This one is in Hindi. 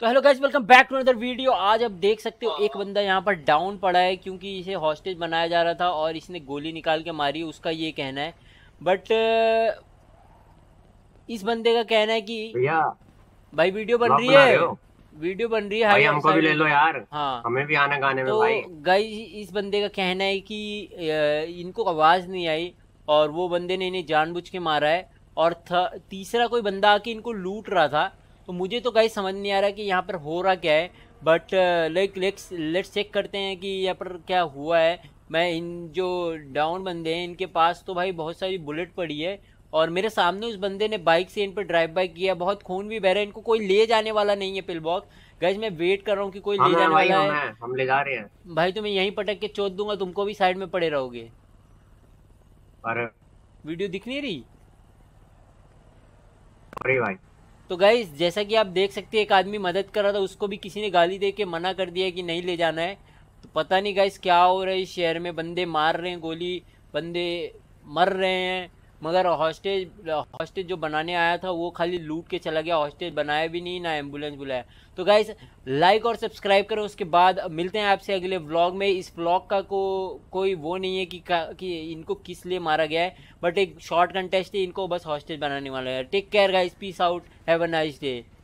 तो hello guys welcome back to another video आज आप देख सकते हो एक हाँ। बंदा यहाँ पर डाउन पड़ा है क्योंकि इसे हॉस्टेज बनाया जा रहा था और इसने गोली निकाल के मारी उसका ये कहना है बट इस बंदे का कहना है कि भाई वीडियो बन रही है वीडियो बन रही है भाई हमको भी ले लो यार हाँ हमें भी आना गाने में तो भाई गाइस इस बंदे का कहना है कि इनको आवाज़ नहीं आई और वो बंदे ने इन्हें जानबूझ के मारा है और तीसरा कोई बंदा आके इनको लूट रहा था तो मुझे तो गाइस समझ नहीं आ रहा कि यहाँ पर हो रहा क्या है but like let's let's check करते हैं कि यहाँ पर क्या हुआ है मैं इन जो डाउन बंदे हैं इनके पास तो भाई बहुत सारी बुलेट पड़ी है और मेरे सामने उस बंदे ने बाइक से इन पर ड्राइव बाइक किया बहुत खून भी बह रहा है इनको कोई ले जाने वाला नहीं है पिलबॉक गैज मैं वेट कर रहा हूँ कि कोई ले जाने वाला है हम ले जा रहे हैं भाई तुम्हें तो यहीं पटक के चोद दूंगा तुमको भी साइड में पड़े रहोगे वीडियो दिख नहीं रही अरे भाई तो गई जैसा कि आप देख सकते हैं एक आदमी मदद कर रहा था उसको भी किसी ने गाली दे के मना कर दिया कि नहीं ले जाना है तो पता नहीं गाइस क्या हो रहा है इस शहर में बंदे मार रहे हैं गोली बंदे मर रहे हैं मगर हॉस्टेज हॉस्टेज जो बनाने आया था वो खाली लूट के चला गया हॉस्टेज बनाया भी नहीं ना एम्बुलेंस बुलाया तो गाइज लाइक और सब्सक्राइब करो उसके बाद मिलते हैं आपसे अगले व्लॉग में इस व्लॉग का को कोई वो नहीं है कि, कि इनको किस लिए मारा गया है बट एक शॉर्ट कंटेस्ट है इनको बस हॉस्टेज बनाने वाला है take care guys peace out have a nice day